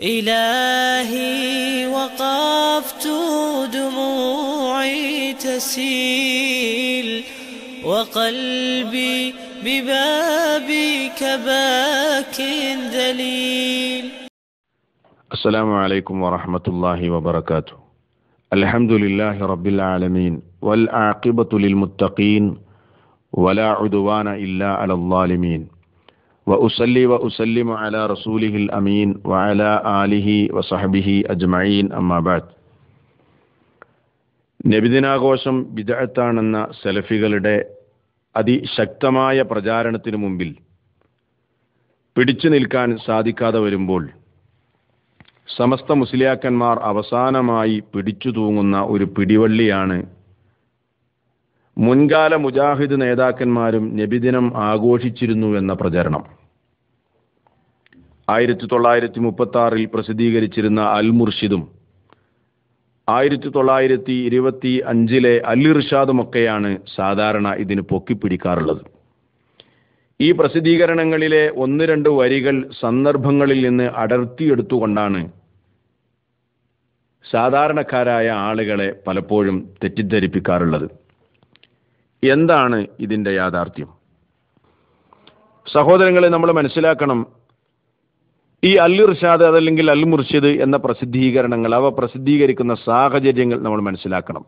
إلهي وقفت دموعي تسيل وقلبي ببابك باك ذليل السلام عليكم ورحمة الله وبركاته الحمد لله رب العالمين والعاقبة للمتقين ولا عدوان إلا على الظالمين وأصلي وأسلم على رسوله الأمين وعلى آله وصحبه أجمعين أما بعد നബിദിനാഘോഷം ബിദഅത്താണെന്ന സെലഫികളുടെ അതിശക്തമായ പ്രചാരണത്തിനു മുമ്പിൽ പിടിച്ചു നിൽക്കാൻ സാധിക്കാതെ വരുമ്പോൾ സമസ്ത മുസ്ലിയാക്കന്മാർ അവസാനമായി പിടിച്ചു തൂങ്ങുന്ന ഒരു പിടിവള്ളിയാണ് മുൻകാല മുജാഹിദ് നേതാക്കന്മാരും നബിദിനം ആഘോഷിച്ചിരുന്നു എന്ന പ്രചരണം ആയിരത്തി തൊള്ളായിരത്തി മുപ്പത്തി ആറിൽ പ്രസിദ്ധീകരിച്ചിരുന്ന അൽ മുർഷിദും ആയിരത്തി തൊള്ളായിരത്തി ഇരുപത്തി അഞ്ചിലെ അൽ സാധാരണ ഇതിന് പൊക്കിപ്പിടിക്കാറുള്ളത് ഈ പ്രസിദ്ധീകരണങ്ങളിലെ ഒന്ന് രണ്ട് വരികൾ സന്ദർഭങ്ങളിൽ നിന്ന് അടർത്തിയെടുത്തുകൊണ്ടാണ് സാധാരണക്കാരായ ആളുകളെ പലപ്പോഴും തെറ്റിദ്ധരിപ്പിക്കാറുള്ളത് എന്താണ് ഇതിൻ്റെ യാഥാർത്ഥ്യം സഹോദരങ്ങളെ നമ്മൾ മനസ്സിലാക്കണം ഈ അൽ ഇർഷാദ് അതല്ലെങ്കിൽ അൽ മുർഷിദ് എന്ന പ്രസിദ്ധീകരണങ്ങൾ അവ പ്രസിദ്ധീകരിക്കുന്ന സാഹചര്യങ്ങൾ നമ്മൾ മനസ്സിലാക്കണം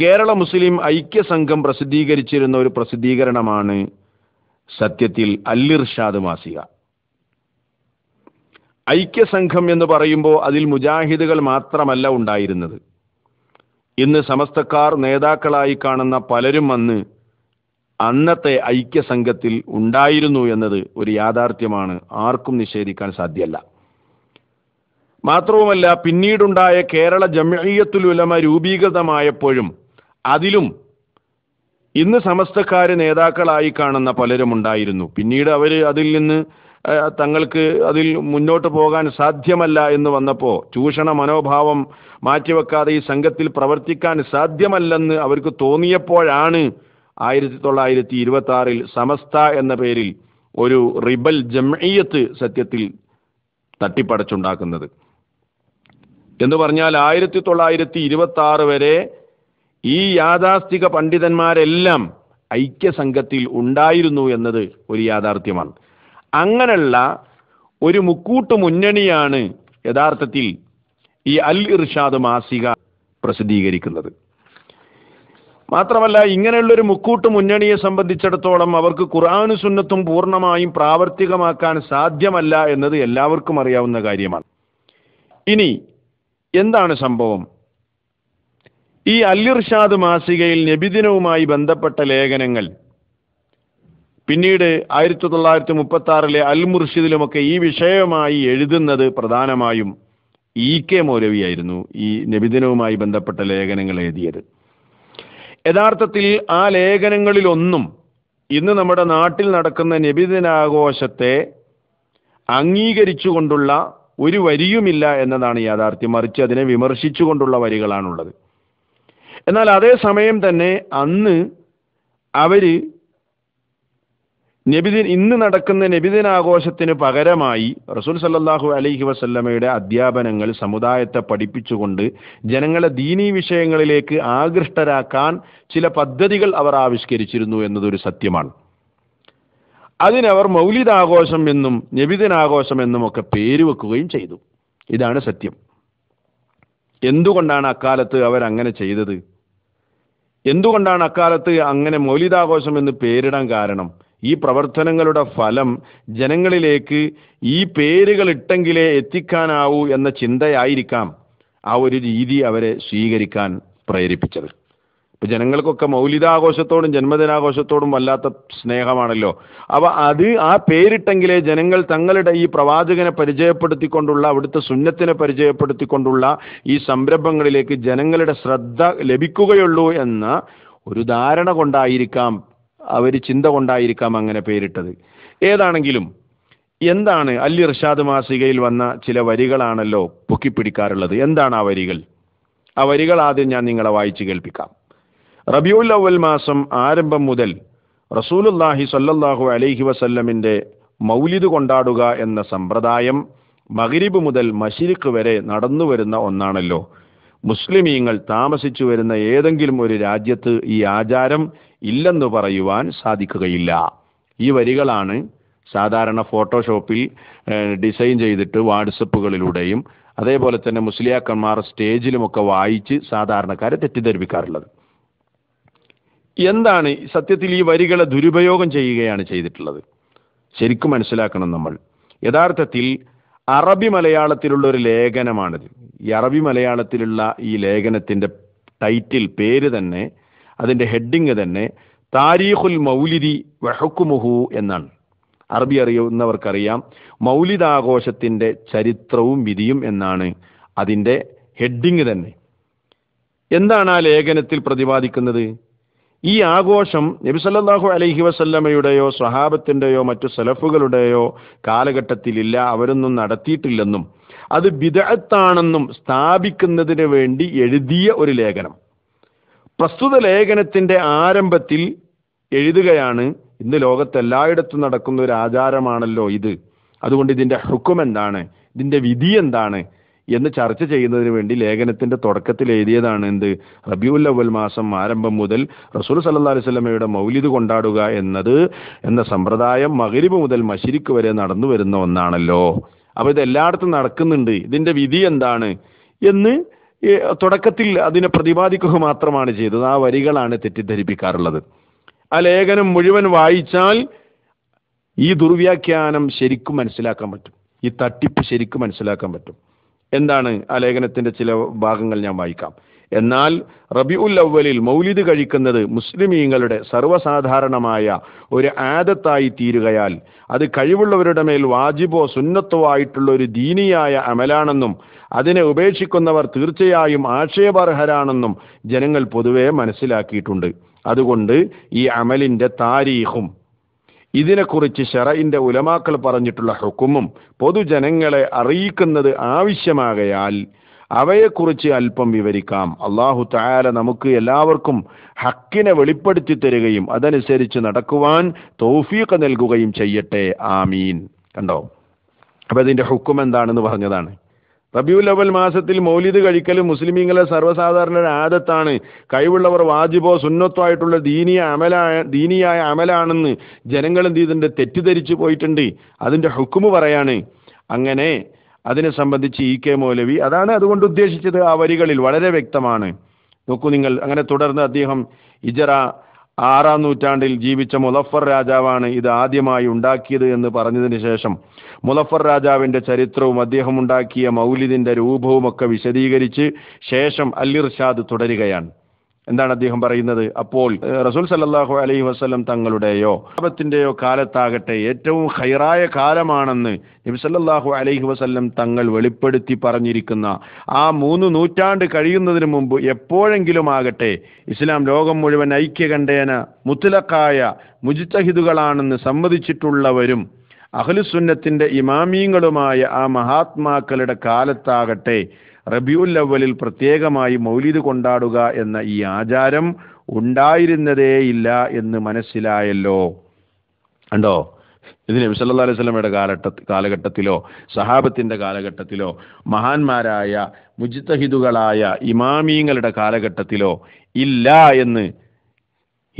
കേരള മുസ്ലിം ഐക്യ സംഘം പ്രസിദ്ധീകരിച്ചിരുന്ന ഒരു പ്രസിദ്ധീകരണമാണ് സത്യത്തിൽ അൽ ഇർഷാദ് മാസിക ഐക്യസംഘം എന്ന് പറയുമ്പോൾ അതിൽ മുജാഹിദുകൾ മാത്രമല്ല ഉണ്ടായിരുന്നത് ഇന്ന് സമസ്തക്കാർ നേതാക്കളായി കാണുന്ന പലരും അന്ന് അന്നത്തെ ഐക്യസംഘത്തിൽ ഉണ്ടായിരുന്നു എന്നത് ഒരു യാഥാർത്ഥ്യമാണ് ആർക്കും നിഷേധിക്കാൻ സാധ്യമല്ല മാത്രവുമല്ല പിന്നീടുണ്ടായ കേരള ജമീയത്തുൽ ഉലമ രൂപീകൃതമായപ്പോഴും അതിലും ഇന്ന് സമസ്തക്കാർ നേതാക്കളായി കാണുന്ന പലരും ഉണ്ടായിരുന്നു പിന്നീട് അവർ അതിൽ നിന്ന് തങ്ങൾക്ക് അതിൽ മുന്നോട്ട് പോകാൻ സാധ്യമല്ല എന്ന് വന്നപ്പോൾ ചൂഷണ മനോഭാവം മാറ്റിവെക്കാതെ ഈ സംഘത്തിൽ പ്രവർത്തിക്കാൻ സാധ്യമല്ലെന്ന് അവർക്ക് തോന്നിയപ്പോഴാണ് ആയിരത്തി തൊള്ളായിരത്തി ഇരുപത്തി ആറിൽ സമസ്ത എന്ന പേരിൽ ഒരു റിബൽ ജംഇയത്ത് സത്യത്തിൽ തട്ടിപ്പടച്ചുണ്ടാക്കുന്നത് എന്ന് പറഞ്ഞാൽ ആയിരത്തി തൊള്ളായിരത്തി ഇരുപത്തി ആറ് വരെ ഈ യാഥാസ്ഥിക പണ്ഡിതന്മാരെല്ലാം ഐക്യസംഘത്തിൽ ഉണ്ടായിരുന്നു എന്നത് ഒരു യാഥാർത്ഥ്യമാണ് അങ്ങനെയുള്ള ഒരു മുക്കൂട്ട് മുന്നണിയാണ് യഥാർത്ഥത്തിൽ ഈ അൽ ഇർഷാദ് മാസിക പ്രസിദ്ധീകരിക്കുന്നത് മാത്രമല്ല ഒരു മുക്കൂട്ട് മുന്നണിയെ സംബന്ധിച്ചിടത്തോളം അവർക്ക് ഖുർആാനു സുന്നത്തും പൂർണ്ണമായും പ്രാവർത്തികമാക്കാൻ സാധ്യമല്ല എന്നത് എല്ലാവർക്കും അറിയാവുന്ന കാര്യമാണ് ഇനി എന്താണ് സംഭവം ഈ അല്ലിർഷാദ് മാസികയിൽ നബിദിനവുമായി ബന്ധപ്പെട്ട ലേഖനങ്ങൾ പിന്നീട് ആയിരത്തി തൊള്ളായിരത്തി മുപ്പത്തി ആറിലെ അൽ മുർഷിദിലുമൊക്കെ ഈ വിഷയമായി എഴുതുന്നത് പ്രധാനമായും ഇ കെ മൗലവിയായിരുന്നു ഈ നബിദിനവുമായി ബന്ധപ്പെട്ട ലേഖനങ്ങൾ എഴുതിയത് യഥാർത്ഥത്തിൽ ആ ലേഖനങ്ങളിലൊന്നും ഇന്ന് നമ്മുടെ നാട്ടിൽ നടക്കുന്ന നബിദിനാഘോഷത്തെ അംഗീകരിച്ചുകൊണ്ടുള്ള ഒരു വരിയുമില്ല എന്നതാണ് യാഥാർത്ഥ്യം മറിച്ച് അതിനെ വിമർശിച്ചുകൊണ്ടുള്ള വരികളാണുള്ളത് എന്നാൽ അതേസമയം തന്നെ അന്ന് അവര് നബിദിൻ ഇന്ന് നടക്കുന്ന നബിദിന ആഘോഷത്തിന് പകരമായി റസൂൽ സല്ലാഹു അലൈഹി വസല്ലമയുടെ അധ്യാപനങ്ങൾ സമുദായത്തെ പഠിപ്പിച്ചുകൊണ്ട് ജനങ്ങളെ ദീനീ വിഷയങ്ങളിലേക്ക് ആകൃഷ്ടരാക്കാൻ ചില പദ്ധതികൾ അവർ ആവിഷ്കരിച്ചിരുന്നു എന്നതൊരു സത്യമാണ് അതിനവർ മൗലിദാഘോഷം എന്നും നബിദിനാഘോഷം എന്നുമൊക്കെ പേര് വെക്കുകയും ചെയ്തു ഇതാണ് സത്യം എന്തുകൊണ്ടാണ് അക്കാലത്ത് അവർ അങ്ങനെ ചെയ്തത് എന്തുകൊണ്ടാണ് അക്കാലത്ത് അങ്ങനെ മൗലിദാഘോഷം എന്ന് പേരിടാൻ കാരണം ഈ പ്രവർത്തനങ്ങളുടെ ഫലം ജനങ്ങളിലേക്ക് ഈ പേരുകൾ ഇട്ടെങ്കിലേ എത്തിക്കാനാവൂ എന്ന ചിന്തയായിരിക്കാം ആ ഒരു രീതി അവരെ സ്വീകരിക്കാൻ പ്രേരിപ്പിച്ചത് ഇപ്പൊ ജനങ്ങൾക്കൊക്കെ മൗലികാഘോഷത്തോടും ജന്മദിനാഘോഷത്തോടും വല്ലാത്ത സ്നേഹമാണല്ലോ അപ്പൊ അത് ആ പേരിട്ടെങ്കിലേ ജനങ്ങൾ തങ്ങളുടെ ഈ പ്രവാചകനെ പരിചയപ്പെടുത്തിക്കൊണ്ടുള്ള അവിടുത്തെ സുന്നത്തിനെ പരിചയപ്പെടുത്തിക്കൊണ്ടുള്ള ഈ സംരംഭങ്ങളിലേക്ക് ജനങ്ങളുടെ ശ്രദ്ധ ലഭിക്കുകയുള്ളൂ എന്ന ഒരു ധാരണ കൊണ്ടായിരിക്കാം അവർ ചിന്ത കൊണ്ടായിരിക്കാം അങ്ങനെ പേരിട്ടത് ഏതാണെങ്കിലും എന്താണ് അല്ലി റഷാദ് മാസികയിൽ വന്ന ചില വരികളാണല്ലോ പൊക്കിപ്പിടിക്കാറുള്ളത് എന്താണ് ആ വരികൾ ആ വരികൾ ആദ്യം ഞാൻ നിങ്ങളെ വായിച്ചു കേൾപ്പിക്കാം റബിയുൽ അവൽ മാസം ആരംഭം മുതൽ റസൂലുല്ലാഹി സല്ലല്ലാഹു അലൈഹി വസല്ലമിൻ്റെ മൗലിദ് കൊണ്ടാടുക എന്ന സമ്പ്രദായം മഗ്രിബ് മുതൽ മഷിരിക്ക് വരെ നടന്നു വരുന്ന ഒന്നാണല്ലോ മുസ്ലിമീങ്ങൾ താമസിച്ചു വരുന്ന ഏതെങ്കിലും ഒരു രാജ്യത്ത് ഈ ആചാരം ഇല്ലെന്ന് പറയുവാൻ സാധിക്കുകയില്ല ഈ വരികളാണ് സാധാരണ ഫോട്ടോഷോപ്പിൽ ഡിസൈൻ ചെയ്തിട്ട് വാട്സപ്പുകളിലൂടെയും അതേപോലെ തന്നെ മുസ്ലിയാക്കന്മാർ സ്റ്റേജിലുമൊക്കെ വായിച്ച് സാധാരണക്കാരെ തെറ്റിദ്ധരിപ്പിക്കാറുള്ളത് എന്താണ് സത്യത്തിൽ ഈ വരികളെ ദുരുപയോഗം ചെയ്യുകയാണ് ചെയ്തിട്ടുള്ളത് ശരിക്കും മനസ്സിലാക്കണം നമ്മൾ യഥാർത്ഥത്തിൽ അറബി മലയാളത്തിലുള്ള ഒരു ലേഖനമാണിത് ഈ അറബി മലയാളത്തിലുള്ള ഈ ലേഖനത്തിൻ്റെ ടൈറ്റിൽ പേര് തന്നെ അതിൻ്റെ ഹെഡിങ് തന്നെ താരീഖുൽ മൗലിദി വഹക്കുമുഹു എന്നാണ് അറബി അറിയുന്നവർക്കറിയാം മൗലിദാഘോഷത്തിൻ്റെ ചരിത്രവും വിധിയും എന്നാണ് അതിൻ്റെ ഹെഡിങ് തന്നെ എന്താണ് ആ ലേഖനത്തിൽ പ്രതിപാദിക്കുന്നത് ഈ ആഘോഷം നബിസല്ലാഹു അലൈഹി വസല്ലമയുടെയോ സ്വഹാബത്തിൻ്റെയോ മറ്റു സലഫുകളുടെയോ കാലഘട്ടത്തിലില്ല അവരൊന്നും നടത്തിയിട്ടില്ലെന്നും അത് വിദഗത്താണെന്നും സ്ഥാപിക്കുന്നതിന് വേണ്ടി എഴുതിയ ഒരു ലേഖനം പ്രസ്തുത ലേഖനത്തിൻ്റെ ആരംഭത്തിൽ എഴുതുകയാണ് ഇന്ന് ലോകത്തെല്ലായിടത്തും നടക്കുന്ന ഒരു ആചാരമാണല്ലോ ഇത് അതുകൊണ്ട് ഇതിൻ്റെ ഹുക്കും എന്താണ് ഇതിൻ്റെ വിധി എന്താണ് എന്ന് ചർച്ച ചെയ്യുന്നതിന് വേണ്ടി ലേഖനത്തിന്റെ തുടക്കത്തിൽ എഴുതിയതാണ് എന്ത് റബിയുൽ അവൽ മാസം ആരംഭം മുതൽ റസൂൽ സല്ലാ അലൈഹി സ്വലമയുടെ മൗലിദ് കൊണ്ടാടുക എന്നത് എന്ന സമ്പ്രദായം മകരിബ് മുതൽ മഷിരിക്ക് വരെ നടന്നു വരുന്ന ഒന്നാണല്ലോ അപ്പോൾ ഇത് എല്ലായിടത്തും നടക്കുന്നുണ്ട് ഇതിന്റെ വിധി എന്താണ് എന്ന് തുടക്കത്തിൽ അതിനെ പ്രതിപാദിക്കുക മാത്രമാണ് ചെയ്തത് ആ വരികളാണ് തെറ്റിദ്ധരിപ്പിക്കാറുള്ളത് ആ ലേഖനം മുഴുവൻ വായിച്ചാൽ ഈ ദുർവ്യാഖ്യാനം ശരിക്കും മനസ്സിലാക്കാൻ പറ്റും ഈ തട്ടിപ്പ് ശരിക്കും മനസ്സിലാക്കാൻ പറ്റും എന്താണ് ആ ലേഖനത്തിൻ്റെ ചില ഭാഗങ്ങൾ ഞാൻ വായിക്കാം എന്നാൽ റബിഉൽ അവലിൽ മൗലിദ് കഴിക്കുന്നത് മുസ്ലിമീങ്ങളുടെ സർവ്വസാധാരണമായ ഒരു ആദത്തായി തീരുകയാൽ അത് കഴിവുള്ളവരുടെ മേൽ വാജിബോ സുന്നത്തോ ആയിട്ടുള്ള ഒരു ദീനിയായ അമലാണെന്നും അതിനെ ഉപേക്ഷിക്കുന്നവർ തീർച്ചയായും ആക്ഷേപാർഹരാണെന്നും ജനങ്ങൾ പൊതുവെ മനസ്സിലാക്കിയിട്ടുണ്ട് അതുകൊണ്ട് ഈ അമലിൻ്റെ താരീഖും ഇതിനെക്കുറിച്ച് ഷറയിൻ്റെ ഉലമാക്കൾ പറഞ്ഞിട്ടുള്ള ഹുക്കുമും പൊതുജനങ്ങളെ അറിയിക്കുന്നത് ആവശ്യമാകയാൽ അവയെക്കുറിച്ച് അല്പം വിവരിക്കാം അള്ളാഹു തായാല നമുക്ക് എല്ലാവർക്കും ഹക്കിനെ വെളിപ്പെടുത്തി തരികയും അതനുസരിച്ച് നടക്കുവാൻ തൗഫീഖ് നൽകുകയും ചെയ്യട്ടെ ആമീൻ കണ്ടോ അപ്പൊ ഇതിന്റെ ഹുക്കും എന്താണെന്ന് പറഞ്ഞതാണ് റബിയുൽ അവൽ മാസത്തിൽ മൗലിദ് കഴിക്കൽ മുസ്ലിമീങ്ങളെ സർവ്വസാധാരണ ഒരു ആദത്താണ് കഴിവുള്ളവർ വാജിബോ സുന്നത്തോ ആയിട്ടുള്ള ദീനീയ അമലായ ദീനിയായ അമലാണെന്ന് ജനങ്ങൾ എന്ത് ചെയ്തിട്ടുണ്ട് തെറ്റിദ്ധരിച്ചു പോയിട്ടുണ്ട് അതിൻ്റെ ഹുക്കുമ് പറയാണ് അങ്ങനെ അതിനെ സംബന്ധിച്ച് ഇ കെ മൗലവി അതാണ് അതുകൊണ്ട് ഉദ്ദേശിച്ചത് ആ വരികളിൽ വളരെ വ്യക്തമാണ് നോക്കൂ നിങ്ങൾ അങ്ങനെ തുടർന്ന് അദ്ദേഹം ഇജറ ആറാം നൂറ്റാണ്ടിൽ ജീവിച്ച മുലഫർ രാജാവാണ് ഇത് ആദ്യമായി ഉണ്ടാക്കിയത് എന്ന് പറഞ്ഞതിന് ശേഷം മുലഫർ രാജാവിന്റെ ചരിത്രവും അദ്ദേഹം ഉണ്ടാക്കിയ മൗലിദിന്റെ രൂപവും ഒക്കെ വിശദീകരിച്ച് ശേഷം അല്ലിർഷാദ് തുടരുകയാണ് എന്താണ് അദ്ദേഹം പറയുന്നത് അപ്പോൾ റസൂൽ സല്ലാഹു അലൈഹി വസ്ലം തങ്ങളുടെയോ ലാഭത്തിന്റെയോ കാലത്താകട്ടെ ഏറ്റവും ഹൈറായ കാലമാണെന്ന് നബി സല്ലാഹു അലൈഹി വസ്ലം തങ്ങൾ വെളിപ്പെടുത്തി പറഞ്ഞിരിക്കുന്ന ആ മൂന്ന് നൂറ്റാണ്ട് കഴിയുന്നതിന് മുമ്പ് എപ്പോഴെങ്കിലും ആകട്ടെ ഇസ്ലാം ലോകം മുഴുവൻ ഐക്യകണ്ഠേന മുത്തലക്കായ മുജിത്തഹിദുകളാണെന്ന് സമ്മതിച്ചിട്ടുള്ളവരും അഖലുസുന്നത്തിന്റെ ഇമാമീങ്ങളുമായ ആ മഹാത്മാക്കളുടെ കാലത്താകട്ടെ റബിയുൽ അവലിൽ പ്രത്യേകമായി മൗലിദ് കൊണ്ടാടുക എന്ന ഈ ആചാരം ഉണ്ടായിരുന്നതേയില്ല എന്ന് മനസ്സിലായല്ലോ കണ്ടോ ഇത് നബി സല്ലാ അലൈഹി സ്വലമയുടെ കാലഘട്ട കാലഘട്ടത്തിലോ സഹാബത്തിൻ്റെ കാലഘട്ടത്തിലോ മഹാന്മാരായ മുജിത്തഹിദുകളായ ഇമാമീങ്ങളുടെ കാലഘട്ടത്തിലോ ഇല്ല എന്ന്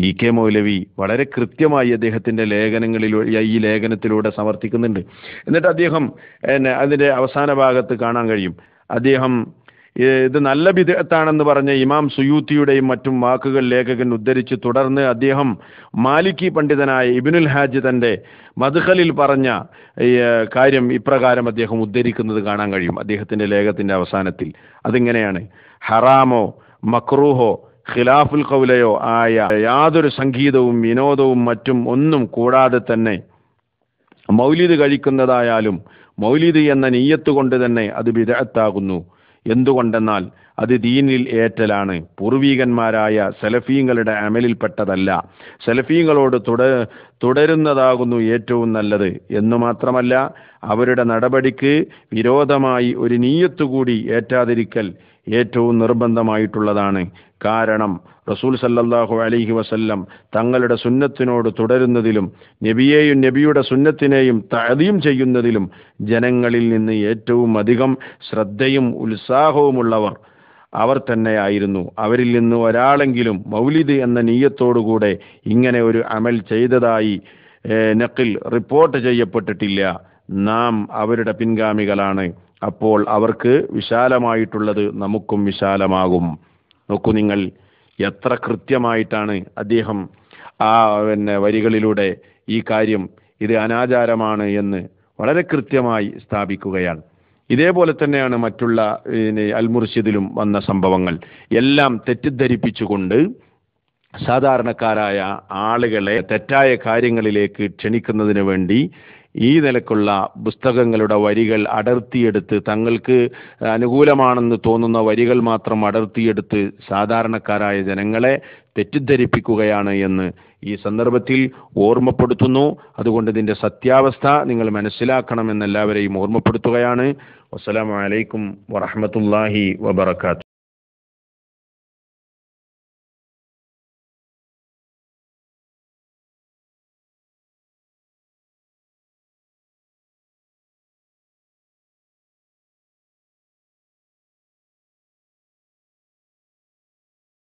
ഇ കെ മൗലവി വളരെ കൃത്യമായി അദ്ദേഹത്തിൻ്റെ ലേഖനങ്ങളിൽ ഈ ലേഖനത്തിലൂടെ സമർത്ഥിക്കുന്നുണ്ട് എന്നിട്ട് അദ്ദേഹം അതിന്റെ അതിൻ്റെ അവസാന ഭാഗത്ത് കാണാൻ കഴിയും അദ്ദേഹം ഇത് നല്ല വിദഗ്ധത്താണെന്ന് പറഞ്ഞ ഇമാം സുയൂത്തിയുടെയും മറ്റും വാക്കുകൾ ലേഖകൻ ഉദ്ധരിച്ച് തുടർന്ന് അദ്ദേഹം മാലിക്കി പണ്ഡിതനായ ഇബിനുൽ ഹാജി തൻ്റെ മധുഹലിൽ പറഞ്ഞ കാര്യം ഇപ്രകാരം അദ്ദേഹം ഉദ്ധരിക്കുന്നത് കാണാൻ കഴിയും അദ്ദേഹത്തിൻ്റെ ലേഖത്തിൻ്റെ അവസാനത്തിൽ അതിങ്ങനെയാണ് ഹറാമോ മക്രൂഹോ ഖിലാഫുൽ കൗലയോ ആയ യാതൊരു സംഗീതവും വിനോദവും മറ്റും ഒന്നും കൂടാതെ തന്നെ മൗലിദ് കഴിക്കുന്നതായാലും മൗലിദ് എന്ന നെയ്യത്ത് കൊണ്ട് തന്നെ അത് വിദഗത്താകുന്നു എന്തുകൊണ്ടെന്നാൽ അത് ദീനിൽ ഏറ്റലാണ് പൂർവീകന്മാരായ സലഫീങ്ങളുടെ അമലിൽപ്പെട്ടതല്ല സലഫീങ്ങളോട് തുട തുടരുന്നതാകുന്നു ഏറ്റവും നല്ലത് എന്നു മാത്രമല്ല അവരുടെ നടപടിക്ക് വിരോധമായി ഒരു നീയത്തുകൂടി ഏറ്റാതിരിക്കൽ ഏറ്റവും നിർബന്ധമായിട്ടുള്ളതാണ് കാരണം റസൂൽ സല്ലല്ലാഹു അലൈഹി വസല്ലം തങ്ങളുടെ സുന്നത്തിനോട് തുടരുന്നതിലും നബിയെയും നബിയുടെ സുന്നത്തിനെയും തഴതിയും ചെയ്യുന്നതിലും ജനങ്ങളിൽ നിന്ന് ഏറ്റവും അധികം ശ്രദ്ധയും ഉത്സാഹവുമുള്ളവർ അവർ തന്നെയായിരുന്നു അവരിൽ നിന്ന് ഒരാളെങ്കിലും മൗലിദ് എന്ന നീയത്തോടുകൂടെ ഇങ്ങനെ ഒരു അമൽ ചെയ്തതായി നക്കിൽ റിപ്പോർട്ട് ചെയ്യപ്പെട്ടിട്ടില്ല നാം അവരുടെ പിൻഗാമികളാണ് അപ്പോൾ അവർക്ക് വിശാലമായിട്ടുള്ളത് നമുക്കും വിശാലമാകും നോക്കൂ നിങ്ങൾ എത്ര കൃത്യമായിട്ടാണ് അദ്ദേഹം ആ പിന്നെ വരികളിലൂടെ ഈ കാര്യം ഇത് അനാചാരമാണ് എന്ന് വളരെ കൃത്യമായി സ്ഥാപിക്കുകയാണ് ഇതേപോലെ തന്നെയാണ് മറ്റുള്ള അൽ മുർഷിദിലും വന്ന സംഭവങ്ങൾ എല്ലാം തെറ്റിദ്ധരിപ്പിച്ചുകൊണ്ട് സാധാരണക്കാരായ ആളുകളെ തെറ്റായ കാര്യങ്ങളിലേക്ക് ക്ഷണിക്കുന്നതിന് വേണ്ടി ഈ നിലക്കുള്ള പുസ്തകങ്ങളുടെ വരികൾ അടർത്തിയെടുത്ത് തങ്ങൾക്ക് അനുകൂലമാണെന്ന് തോന്നുന്ന വരികൾ മാത്രം അടർത്തിയെടുത്ത് സാധാരണക്കാരായ ജനങ്ങളെ തെറ്റിദ്ധരിപ്പിക്കുകയാണ് എന്ന് ഈ സന്ദർഭത്തിൽ ഓർമ്മപ്പെടുത്തുന്നു അതുകൊണ്ട് ഇതിൻ്റെ സത്യാവസ്ഥ നിങ്ങൾ മനസ്സിലാക്കണമെന്ന് എല്ലാവരെയും ഓർമ്മപ്പെടുത്തുകയാണ് വസ്സലാമലൈക്കും വറഹമത്തല്ലാഹി വബർക്കാത്തു